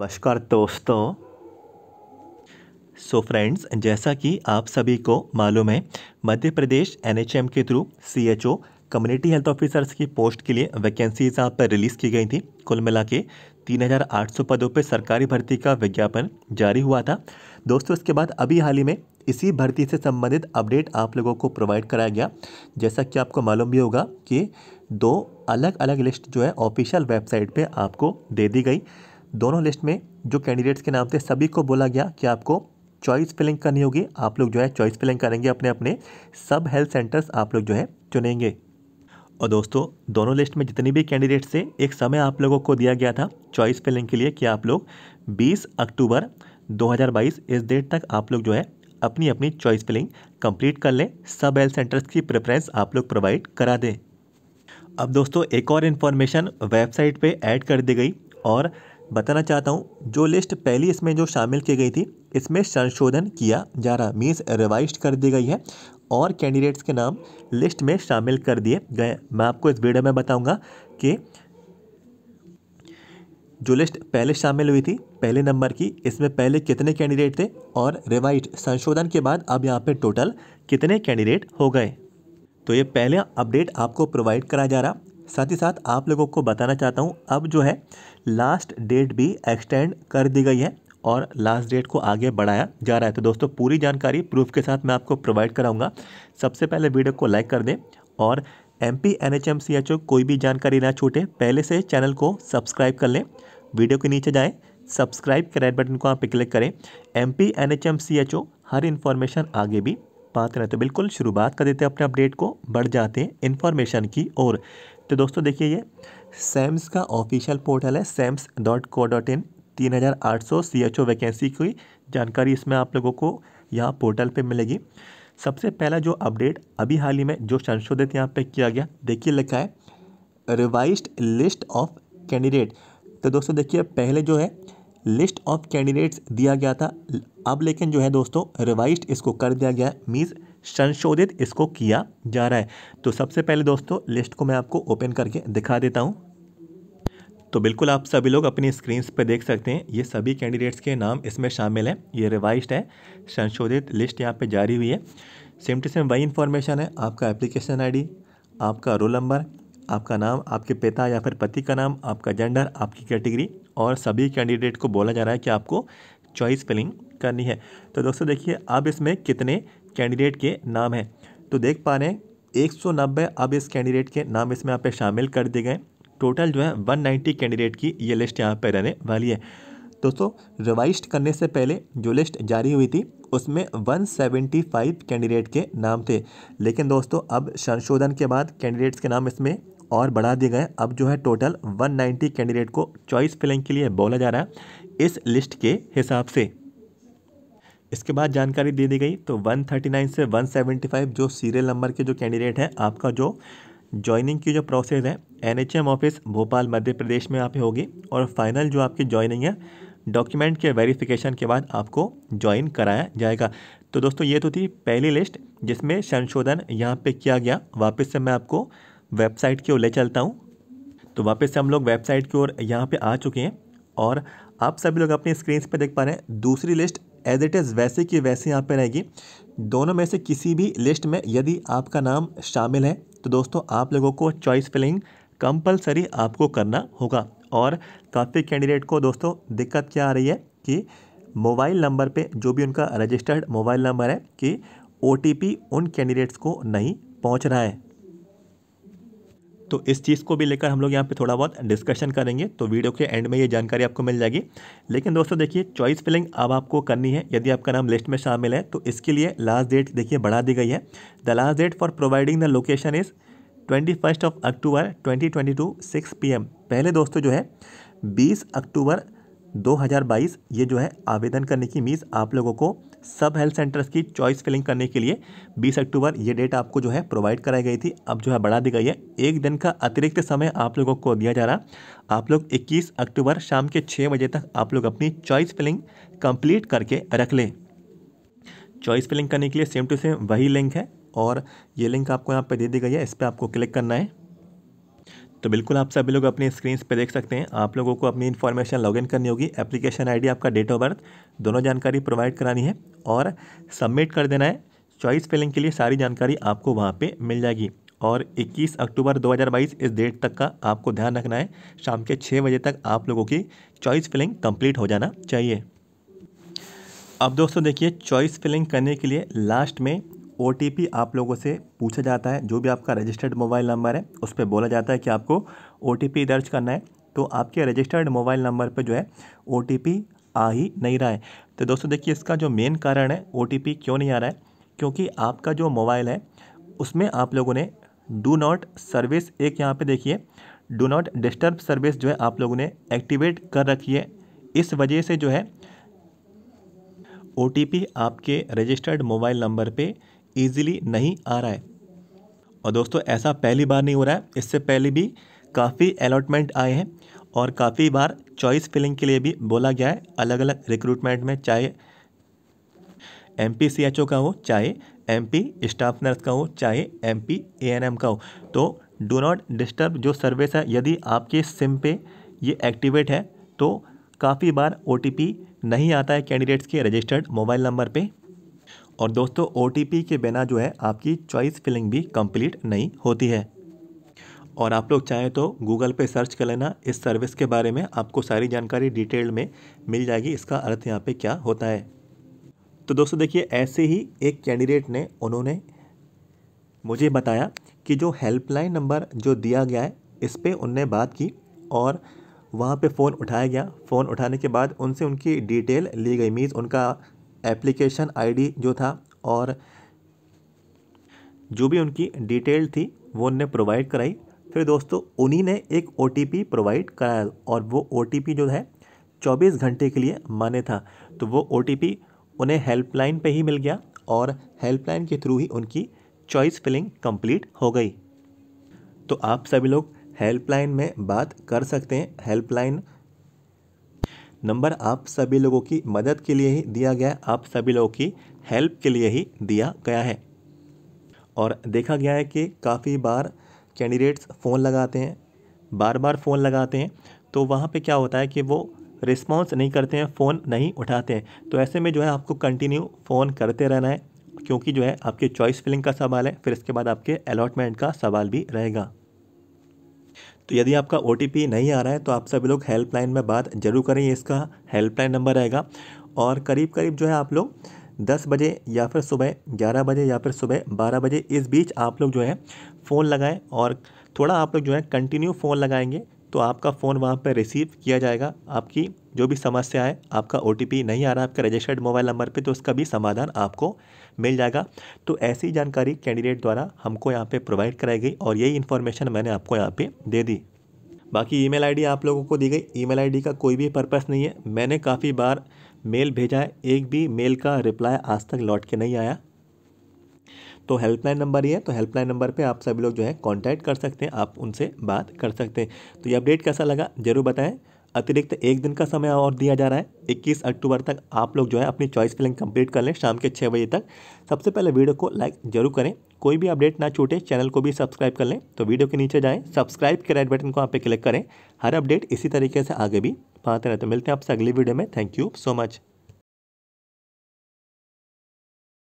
नमस्कार दोस्तों सो so friends जैसा कि आप सभी को मालूम है मध्य प्रदेश एनएचएम के through CHO community health officers की पोस्ट के लिए वैकेंसीज यहाँ पर रिलीज़ की गई थी कुल मिला के सौ पदों पर सरकारी भर्ती का विज्ञापन जारी हुआ था दोस्तों इसके बाद अभी हाल ही में इसी भर्ती से संबंधित अपडेट आप लोगों को प्रोवाइड कराया गया जैसा कि आपको मालूम भी होगा कि दो अलग अलग लिस्ट जो है ऑफिशियल वेबसाइट पे आपको दे दी गई दोनों लिस्ट में जो कैंडिडेट्स के नाम थे सभी को बोला गया कि आपको चॉइस फिलिंग करनी होगी आप लोग जो है चॉइस फिलिंग करेंगे अपने अपने सब हेल्थ सेंटर्स आप लोग जो है चुनेंगे और दोस्तों दोनों लिस्ट में जितने भी कैंडिडेट्स थे एक समय आप लोगों को दिया गया था चॉइस फिलिंग के लिए कि आप लोग 20 अक्टूबर 2022 इस डेट तक आप लोग जो है अपनी अपनी चॉइस फिलिंग कंप्लीट कर लें सब हेल्थ सेंटर्स की प्रेफरेंस आप लोग प्रोवाइड करा दें अब दोस्तों एक और इन्फॉर्मेशन वेबसाइट पे ऐड कर दी गई और बताना चाहता हूँ जो लिस्ट पहली इसमें जो शामिल की गई थी इसमें संशोधन किया जा रहा मीन्स रिवाइज कर दी गई है और कैंडिडेट्स के नाम लिस्ट में शामिल कर दिए गए मैं आपको इस वीडियो में बताऊँगा कि जो लिस्ट पहले शामिल हुई थी पहले नंबर की इसमें पहले कितने कैंडिडेट थे और रिवाइज संशोधन के बाद अब यहाँ पे टोटल कितने कैंडिडेट हो गए तो ये पहले अपडेट आपको प्रोवाइड करा जा रहा साथ ही साथ आप लोगों को बताना चाहता हूँ अब जो है लास्ट डेट भी एक्सटेंड कर दी गई है और लास्ट डेट को आगे बढ़ाया जा रहा है तो दोस्तों पूरी जानकारी प्रूफ के साथ मैं आपको प्रोवाइड कराऊंगा सबसे पहले वीडियो को लाइक कर दें और M P N H M C H O कोई भी जानकारी ना छूटे पहले से चैनल को सब्सक्राइब कर लें वीडियो के नीचे जाएं सब्सक्राइब के रेड बटन को आप क्लिक करें M P N H M C H O हर इन्फॉर्मेशन आगे भी पाते रहते तो बिल्कुल शुरुआत कर देते हैं अपने अपडेट को बढ़ जाते हैं इन्फॉर्मेशन की और तो दोस्तों देखिए ये सैम्स का ऑफिशियल पोर्टल है SAMS dot co dot in तीन हज़ार आठ सौ सी एच ओ वैकेंसी की जानकारी इसमें आप लोगों को यहाँ पोर्टल पे मिलेगी सबसे पहला जो अपडेट अभी हाल ही में जो संशोधित यहाँ पे किया गया देखिए लिखा है रिवाइज लिस्ट ऑफ कैंडिडेट तो दोस्तों देखिए पहले जो है लिस्ट ऑफ कैंडिडेट्स दिया गया था अब लेकिन जो है दोस्तों रिवाइज इसको कर दिया गया मीन्स संशोधित इसको किया जा रहा है तो सबसे पहले दोस्तों लिस्ट को मैं आपको ओपन करके दिखा देता हूँ तो बिल्कुल आप सभी लोग अपनी स्क्रीन पर देख सकते हैं ये सभी कैंडिडेट्स के नाम इसमें शामिल हैं ये रिवाइज है संशोधित लिस्ट यहाँ पे जारी हुई है सेम टू सेम वही इन्फॉर्मेशन है आपका एप्लीकेशन आईडी, आपका रोल नंबर आपका नाम आपके पिता या फिर पति का नाम आपका जेंडर आपकी कैटेगरी और सभी कैंडिडेट को बोला जा रहा है कि आपको चॉइस फिलिंग करनी है तो दोस्तों देखिए अब इसमें कितने कैंडिडेट के नाम हैं तो देख पा रहे हैं एक सौ नब्बे अब इस कैंडिडेट के नाम इसमें यहाँ पे शामिल कर दिए गए टोटल जो है वन नाइन्टी कैंडिडेट की ये लिस्ट यहाँ पर रहने वाली है दोस्तों रिवाइज करने से पहले जो लिस्ट जारी हुई थी उसमें 175 कैंडिडेट के नाम थे लेकिन दोस्तों अब संशोधन के बाद कैंडिडेट्स के नाम इसमें और बढ़ा दिए गए अब जो है टोटल 190 कैंडिडेट को चॉइस फिलिंग के लिए बोला जा रहा है इस लिस्ट के हिसाब से इसके बाद जानकारी दे दी गई तो 139 से 175 जो सीरियल नंबर के जो कैंडिडेट हैं आपका जो ज्वाइनिंग की जो प्रोसेस है एनएचएम ऑफिस भोपाल मध्य प्रदेश में यहाँ पे होगी और फाइनल जो आपकी ज्वाइनिंग है डॉक्यूमेंट के वेरिफिकेशन के बाद आपको ज्वाइन कराया जाएगा तो दोस्तों ये तो थी पहली लिस्ट जिसमें संशोधन यहाँ पर किया गया वापस से मैं आपको वेबसाइट की ओर ले चलता हूँ तो वापस से हम लोग वेबसाइट की ओर यहाँ पर आ चुके हैं और आप सभी लोग अपनी स्क्रीन पर देख पा रहे हैं दूसरी लिस्ट एज इट इज़ वैसे की वैसे यहाँ पे रहेगी दोनों में से किसी भी लिस्ट में यदि आपका नाम शामिल है तो दोस्तों आप लोगों को चॉइस फिलिंग कंपलसरी आपको करना होगा और काफ़ी कैंडिडेट को दोस्तों दिक्कत क्या आ रही है कि मोबाइल नंबर पे जो भी उनका रजिस्टर्ड मोबाइल नंबर है कि ओ उन कैंडिडेट्स को नहीं पहुँच रहा है तो इस चीज़ को भी लेकर हम लोग यहाँ पे थोड़ा बहुत डिस्कशन करेंगे तो वीडियो के एंड में ये जानकारी आपको मिल जाएगी लेकिन दोस्तों देखिए चॉइस फिलिंग अब आपको करनी है यदि आपका नाम लिस्ट में शामिल है तो इसके लिए लास्ट डेट देखिए बढ़ा दी गई है the last date for providing the location is twenty first of October twenty twenty two six P M पहले दोस्तों जो है बीस अक्टूबर 2022 ये जो है आवेदन करने की मीज़ आप लोगों को सब हेल्थ सेंटर्स की चॉइस फिलिंग करने के लिए 20 अक्टूबर ये डेट आपको जो है प्रोवाइड कराई गई थी अब जो है बढ़ा दी गई है एक दिन का अतिरिक्त समय आप लोगों को दिया जा रहा आप लोग 21 अक्टूबर शाम के छः बजे तक आप लोग अपनी चॉइस फिलिंग कंप्लीट करके रख लें चॉइस फिलिंग करने के लिए सेम टू सेम वही लिंक है और ये लिंक आपको यहाँ पर दे दी गई है इस पर आपको क्लिक करना है तो बिल्कुल आप सभी लोग अपनी स्क्रीन पे देख सकते हैं आप लोगों को अपनी इन्फॉर्मेशन लॉगिन करनी होगी एप्लीकेशन आईडी आपका डेट ऑफ बर्थ दोनों जानकारी प्रोवाइड करानी है और सबमिट कर देना है चॉइस फिलिंग के लिए सारी जानकारी आपको वहाँ पे मिल जाएगी और 21 अक्टूबर 2022 इस डेट तक का आपको ध्यान रखना है शाम के छः बजे तक आप लोगों की चॉइस फिलिंग कंप्लीट हो जाना चाहिए अब दोस्तों देखिए चॉइस फिलिंग करने के लिए लास्ट में ओ आप लोगों से पूछा जाता है जो भी आपका रजिस्टर्ड मोबाइल नंबर है उस पर बोला जाता है कि आपको ओ दर्ज करना है तो आपके रजिस्टर्ड मोबाइल नंबर पर जो है ओ आ ही नहीं रहा है तो दोस्तों देखिए इसका जो मेन कारण है ओ क्यों नहीं आ रहा है क्योंकि आपका जो मोबाइल है उसमें आप लोगों ने डू नॉट सर्विस एक यहाँ पे देखिए डू नॉट डिस्टर्ब सर्विस जो है आप लोगों ने एक्टिवेट कर रखी है इस वजह से जो है ओ आपके रजिस्टर्ड मोबाइल नंबर पे ईजिली नहीं आ रहा है और दोस्तों ऐसा पहली बार नहीं हो रहा है इससे पहले भी काफ़ी अलॉटमेंट आए हैं और काफ़ी बार चॉइस फिलिंग के लिए भी बोला गया है अलग अलग रिक्रूटमेंट में चाहे M P C H O का हो चाहे एम पी स्टाफ नर्स का हो चाहे M P A N M का हो तो डो नॉट डिस्टर्ब जो सर्विस है यदि आपके सिम पे ये एक्टिवेट है तो काफ़ी बार ओ नहीं आता है कैंडिडेट्स के रजिस्टर्ड मोबाइल नंबर पे और दोस्तों ओ के बिना जो है आपकी चॉइस फिलिंग भी कंप्लीट नहीं होती है और आप लोग चाहें तो गूगल पे सर्च कर लेना इस सर्विस के बारे में आपको सारी जानकारी डिटेल में मिल जाएगी इसका अर्थ यहाँ पे क्या होता है तो दोस्तों देखिए ऐसे ही एक कैंडिडेट ने उन्होंने मुझे बताया कि जो हेल्पलाइन नंबर जो दिया गया है इस पर उनने बात की और वहाँ पे फ़ोन उठाया गया फ़ोन उठाने के बाद उनसे उनकी डिटेल ली गई मीज़ उनका एप्लीकेशन आईडी जो था और जो भी उनकी डिटेल थी वो उनने प्रोवाइड कराई फिर दोस्तों उन्हीं ने एक ओ प्रोवाइड कराया और वो ओ जो है 24 घंटे के लिए माने था तो वो ओ उन्हें हेल्पलाइन पे ही मिल गया और हेल्पलाइन के थ्रू ही उनकी चॉइस फिलिंग कंप्लीट हो गई तो आप सभी लोग हेल्पलाइन में बात कर सकते हैं हेल्पलाइन नंबर आप सभी लोगों की मदद के लिए ही दिया गया है आप सभी लोगों की हेल्प के लिए ही दिया गया है और देखा गया है कि काफ़ी बार कैंडिडेट्स फ़ोन लगाते हैं बार बार फ़ोन लगाते हैं तो वहाँ पे क्या होता है कि वो रिस्पॉन्स नहीं करते हैं फ़ोन नहीं उठाते हैं तो ऐसे में जो है आपको कंटिन्यू फ़ोन करते रहना है क्योंकि जो है आपके चॉइस फिलिंग का सवाल है फिर इसके बाद आपके अलॉटमेंट का सवाल भी रहेगा तो यदि आपका ओ नहीं आ रहा है तो आप सभी लोग हेल्पलाइन में बात जरूर करें इसका हेल्पलाइन नंबर रहेगा और करीब करीब जो है आप लोग दस बजे या फिर सुबह ग्यारह बजे या फिर सुबह बारह बजे इस बीच आप लोग जो है फ़ोन लगाएं और थोड़ा आप लोग जो है कंटिन्यू फ़ोन लगाएंगे तो आपका फ़ोन वहाँ पर रिसीव किया जाएगा आपकी जो भी समस्या है आपका ओ नहीं आ रहा है आपका रजिस्टर्ड मोबाइल नंबर पे तो उसका भी समाधान आपको मिल जाएगा तो ऐसी जानकारी कैंडिडेट द्वारा हमको यहाँ पे प्रोवाइड कराई गई और यही इन्फॉर्मेशन मैंने आपको यहाँ पे दे दी बाकी ईमेल आईडी आप लोगों को दी गई ईमेल आईडी का कोई भी पर्पज़ नहीं है मैंने काफ़ी बार मेल भेजा है एक भी मेल का रिप्लाई आज तक लौट के नहीं आया तो हेल्पलाइन नंबर ये है तो हेल्पलाइन नंबर पे आप सभी लोग जो है कांटेक्ट कर सकते हैं आप उनसे बात कर सकते हैं तो ये अपडेट कैसा लगा जरूर बताएं अतिरिक्त एक दिन का समय और दिया जा रहा है 21 अक्टूबर तक आप लोग जो है अपनी चॉइस फिलिंग कंप्लीट कर लें शाम के छः बजे तक सबसे पहले वीडियो को लाइक जरूर करें कोई भी अपडेट ना छूटे चैनल को भी सब्सक्राइब कर लें तो वीडियो के नीचे जाएं सब्सक्राइब के रेड बटन को आप पे क्लिक करें हर अपडेट इसी तरीके से आगे भी पाते रहे तो मिलते हैं आपसे अगली वीडियो में थैंक यू सो मच